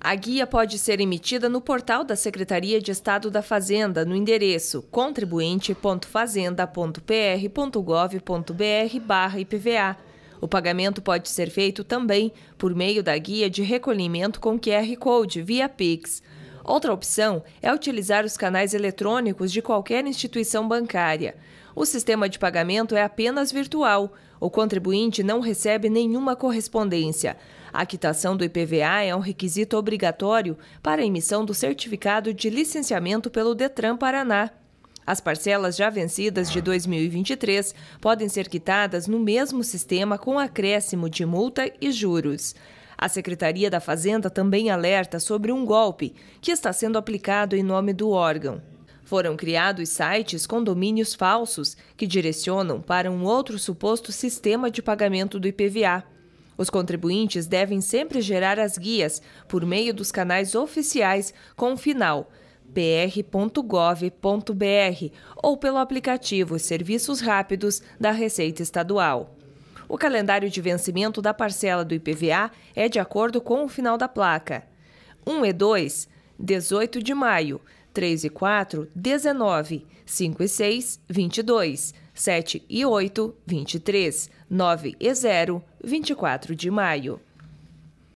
A guia pode ser emitida no portal da Secretaria de Estado da Fazenda, no endereço contribuinte.fazenda.pr.gov.br/ipva. O pagamento pode ser feito também por meio da guia de recolhimento com QR Code via Pix. Outra opção é utilizar os canais eletrônicos de qualquer instituição bancária. O sistema de pagamento é apenas virtual. O contribuinte não recebe nenhuma correspondência. A quitação do IPVA é um requisito obrigatório para a emissão do certificado de licenciamento pelo Detran Paraná. As parcelas já vencidas de 2023 podem ser quitadas no mesmo sistema com acréscimo de multa e juros. A Secretaria da Fazenda também alerta sobre um golpe que está sendo aplicado em nome do órgão. Foram criados sites com domínios falsos que direcionam para um outro suposto sistema de pagamento do IPVA. Os contribuintes devem sempre gerar as guias por meio dos canais oficiais com o final pr.gov.br ou pelo aplicativo Serviços Rápidos da Receita Estadual. O calendário de vencimento da parcela do IPVA é de acordo com o final da placa. 1 e 2, 18 de maio. 3 e 4, 19. 5 e 6, 22. 7 e 8, 23. 9 e 0, 24 de maio.